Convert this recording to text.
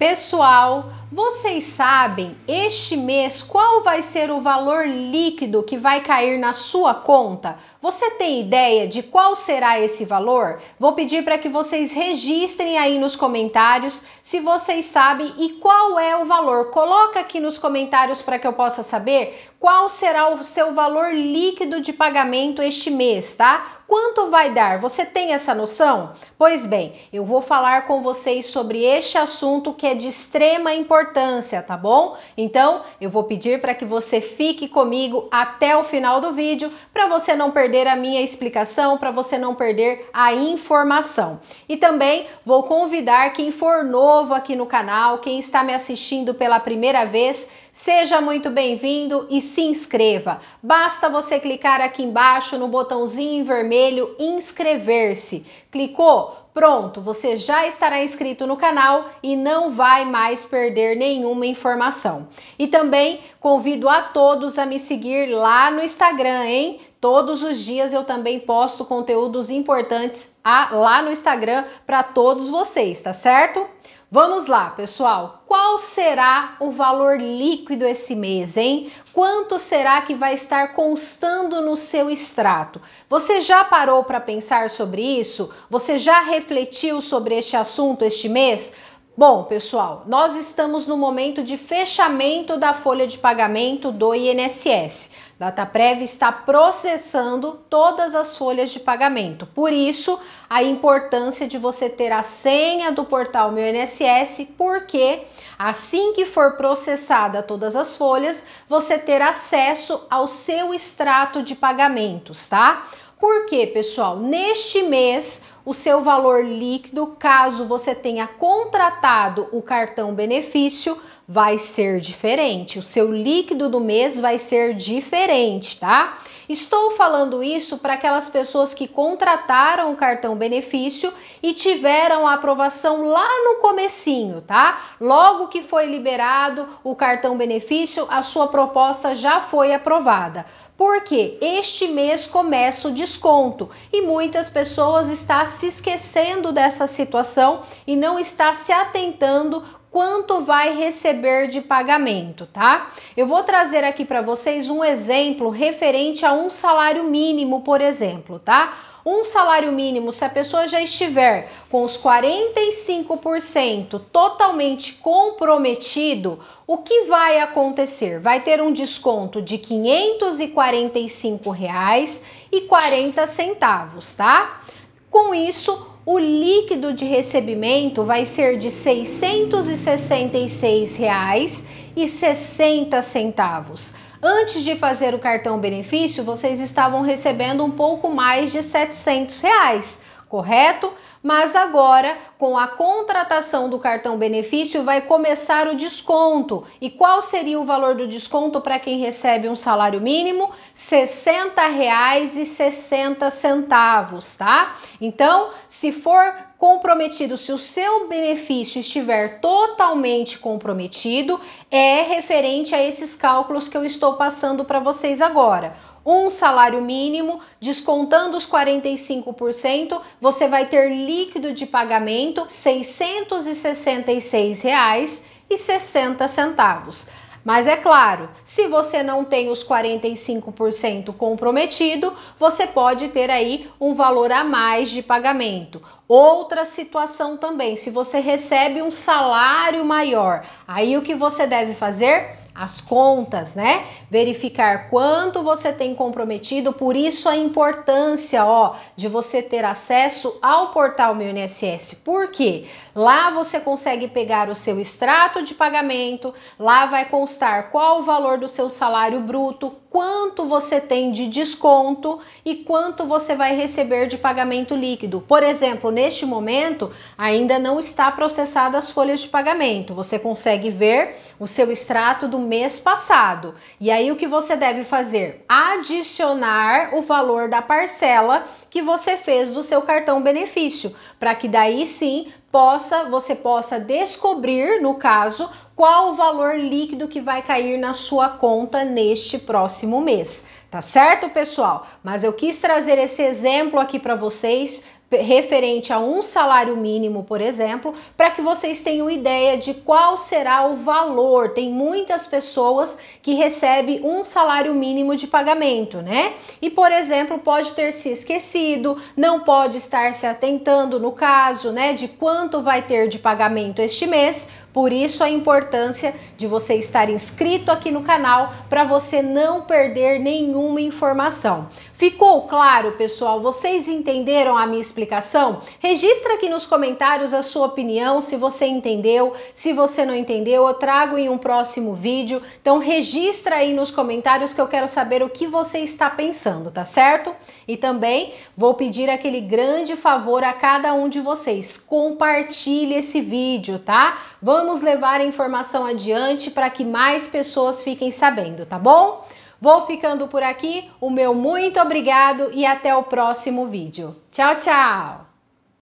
Pessoal, vocês sabem este mês qual vai ser o valor líquido que vai cair na sua conta? Você tem ideia de qual será esse valor? Vou pedir para que vocês registrem aí nos comentários se vocês sabem e qual é o valor. Coloca aqui nos comentários para que eu possa saber qual será o seu valor líquido de pagamento este mês, tá? Quanto vai dar? Você tem essa noção? Pois bem, eu vou falar com vocês sobre este assunto que é de extrema importância, tá bom? Então, eu vou pedir para que você fique comigo até o final do vídeo para você não perder perder a minha explicação, para você não perder a informação. E também vou convidar quem for novo aqui no canal, quem está me assistindo pela primeira vez, Seja muito bem-vindo e se inscreva. Basta você clicar aqui embaixo no botãozinho vermelho inscrever-se. Clicou? Pronto, você já estará inscrito no canal e não vai mais perder nenhuma informação. E também convido a todos a me seguir lá no Instagram, hein? Todos os dias eu também posto conteúdos importantes lá no Instagram para todos vocês, tá certo? Vamos lá, pessoal. Qual será o valor líquido esse mês, hein? Quanto será que vai estar constando no seu extrato? Você já parou para pensar sobre isso? Você já refletiu sobre este assunto este mês? Bom, pessoal, nós estamos no momento de fechamento da folha de pagamento do INSS. DataPrev está processando todas as folhas de pagamento. Por isso, a importância de você ter a senha do portal Meu INSS, porque assim que for processada todas as folhas, você terá acesso ao seu extrato de pagamentos, tá? Porque, pessoal, neste mês o seu valor líquido, caso você tenha contratado o cartão benefício, vai ser diferente. O seu líquido do mês vai ser diferente, tá? Estou falando isso para aquelas pessoas que contrataram o cartão benefício e tiveram a aprovação lá no comecinho, tá? Logo que foi liberado o cartão benefício, a sua proposta já foi aprovada porque este mês começa o desconto e muitas pessoas estão se esquecendo dessa situação e não está se atentando quanto vai receber de pagamento, tá? Eu vou trazer aqui para vocês um exemplo referente a um salário mínimo, por exemplo, tá? Um salário mínimo, se a pessoa já estiver com os 45% totalmente comprometido, o que vai acontecer? Vai ter um desconto de R$ 545,40, tá? Com isso, o líquido de recebimento vai ser de R$ 666,60. Antes de fazer o cartão benefício, vocês estavam recebendo um pouco mais de R$ 700. Reais correto? Mas agora, com a contratação do cartão benefício, vai começar o desconto. E qual seria o valor do desconto para quem recebe um salário mínimo? R$ 60,60, tá? Então, se for comprometido, se o seu benefício estiver totalmente comprometido, é referente a esses cálculos que eu estou passando para vocês agora um salário mínimo, descontando os 45%, você vai ter líquido de pagamento R$ 666,60. Mas é claro, se você não tem os 45% comprometido, você pode ter aí um valor a mais de pagamento. Outra situação também, se você recebe um salário maior, aí o que você deve fazer? as contas, né? Verificar quanto você tem comprometido, por isso a importância, ó, de você ter acesso ao portal Meu INSS. Por quê? Lá você consegue pegar o seu extrato de pagamento, lá vai constar qual o valor do seu salário bruto, quanto você tem de desconto e quanto você vai receber de pagamento líquido. Por exemplo, neste momento ainda não está processada as folhas de pagamento. Você consegue ver o seu extrato do mês passado. E aí o que você deve fazer? Adicionar o valor da parcela que você fez do seu cartão benefício, para que daí sim possa você possa descobrir, no caso, qual o valor líquido que vai cair na sua conta neste próximo mês. Tá certo, pessoal? Mas eu quis trazer esse exemplo aqui para vocês referente a um salário mínimo, por exemplo, para que vocês tenham ideia de qual será o valor. Tem muitas pessoas que recebem um salário mínimo de pagamento, né? E, por exemplo, pode ter se esquecido, não pode estar se atentando no caso, né, de quanto vai ter de pagamento este mês, por isso a importância de você estar inscrito aqui no canal para você não perder nenhuma informação. Ficou claro, pessoal? Vocês entenderam a minha explicação? Registra aqui nos comentários a sua opinião, se você entendeu, se você não entendeu, eu trago em um próximo vídeo. Então registra aí nos comentários que eu quero saber o que você está pensando, tá certo? E também vou pedir aquele grande favor a cada um de vocês, compartilhe esse vídeo, tá? Vamos levar a informação adiante para que mais pessoas fiquem sabendo, tá bom? Vou ficando por aqui. O meu muito obrigado e até o próximo vídeo. Tchau, tchau!